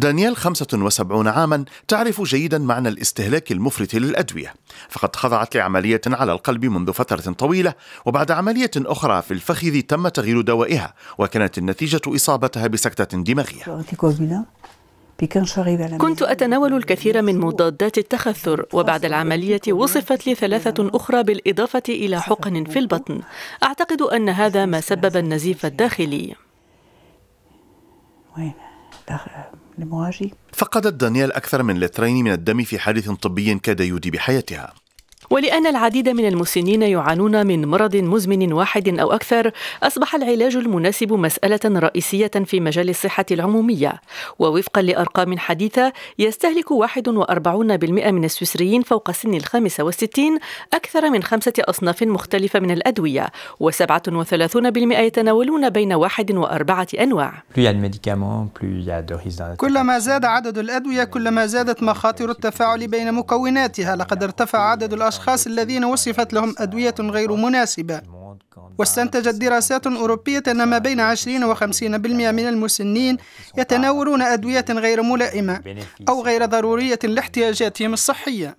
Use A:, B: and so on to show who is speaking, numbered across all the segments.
A: دانيال 75 عاما تعرف جيدا معنى الاستهلاك المفرط للأدوية فقد خضعت لعملية على القلب منذ فترة طويلة وبعد عملية أخرى في الفخذ تم تغيير دوائها وكانت النتيجة إصابتها بسكتة دماغية
B: كنت أتناول الكثير من مضادات التخثر وبعد العملية وصفت لي ثلاثة أخرى بالإضافة إلى حقن في البطن أعتقد أن هذا ما سبب النزيف الداخلي
A: لمواجهه فقدت دانيال أكثر من لترين من الدم في حادث طبي كاد يودي بحياتها
B: ولأن العديد من المسنين يعانون من مرض مزمن واحد أو أكثر أصبح العلاج المناسب مسألة رئيسية في مجال الصحة العمومية ووفقا لأرقام حديثة يستهلك 41% من السويسريين فوق سن الخامسة والستين أكثر من خمسة أصناف مختلفة من الأدوية و37% يتناولون بين واحد وأربعة أنواع
C: كلما زاد عدد الأدوية كلما زادت مخاطر التفاعل بين مكوناتها لقد ارتفع عدد الأشخاص الأشخاص الذين وصفت لهم أدوية غير مناسبة واستنتجت دراسات أوروبية أن ما بين 20 و 50% من المسنين يتناولون أدوية
B: غير ملائمة
C: أو غير ضرورية لاحتياجاتهم
B: الصحية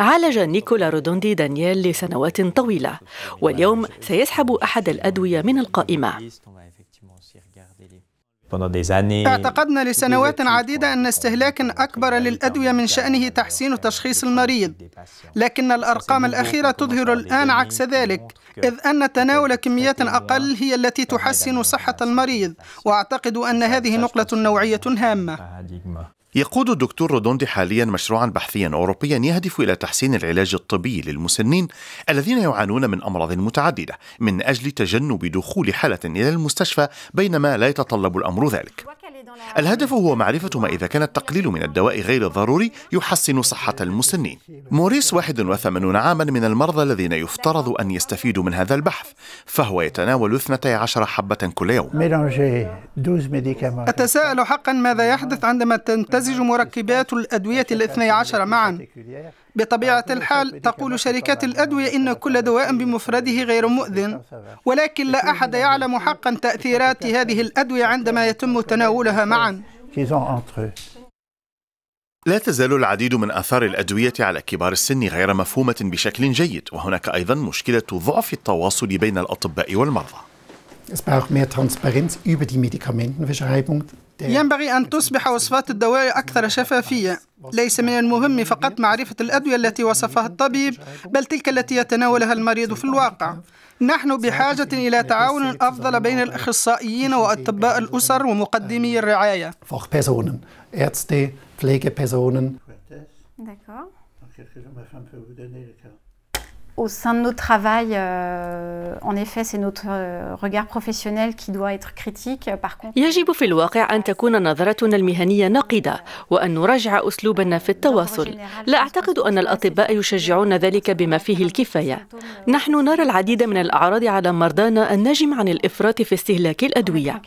B: عالج نيكولا رودوندي دانييل لسنوات طويلة واليوم سيسحب أحد الأدوية من القائمة
A: اعتقدنا لسنوات
C: عديدة أن استهلاكا أكبر للأدوية من شأنه تحسين تشخيص المريض لكن الأرقام الأخيرة تظهر الآن عكس ذلك إذ أن تناول كميات أقل هي التي تحسن صحة المريض وأعتقد أن هذه نقلة نوعية هامة
A: يقود الدكتور رودوندي حاليا مشروعا بحثيا اوروبيا يهدف الى تحسين العلاج الطبي للمسنين الذين يعانون من امراض متعدده من اجل تجنب دخول حاله الى المستشفى بينما لا يتطلب الامر ذلك. الهدف هو معرفة ما إذا كان التقليل من الدواء غير الضروري يحسن صحة المسنين موريس 81 عاما من المرضى الذين يفترض أن يستفيدوا من هذا البحث فهو يتناول 12 حبة كل يوم
C: أتساءل حقا ماذا يحدث عندما تمتزج مركبات الأدوية الاثني عشر معا بطبيعة الحال تقول شركات الأدوية إن كل دواء بمفرده غير مؤذن ولكن لا أحد يعلم حقا تأثيرات هذه الأدوية عندما يتم تناولها معا
A: لا تزال العديد من آثار الأدوية على كبار السن غير مفهومة بشكل جيد وهناك أيضا مشكلة ضعف التواصل بين الأطباء والمرضى Es braucht mehr Transparenz über die Medikamentenverschreibung ينبغي
C: أن تصبح وصفات الدواء أكثر شفافية ليس من المهم فقط معرفة الأدوية التي وصفها الطبيب بل تلك التي يتناولها المريض في الواقع نحن بحاجة إلى تعاون أفضل بين الأخصائيين وأطباء الأسر ومقدمي الرعاية D'accord.
B: au sein de notre travail, euh, en effet, c'est notre euh, regard professionnel qui doit être critique. Par contre, يجب في الواقع أن تكون نظرتنا المهنية نقدة وأن نراجع أسلوبنا في التواصل. لا أعتقد أن الأطباء يشجعون ذلك بما فيه الكفاية. نحن نرى العديد من الأعراض على مرضانا الناجم عن الإفراط في استهلاك الأدوية.